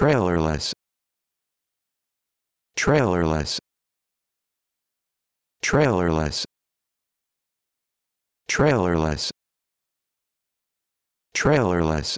trailerless trailerless trailerless trailerless trailerless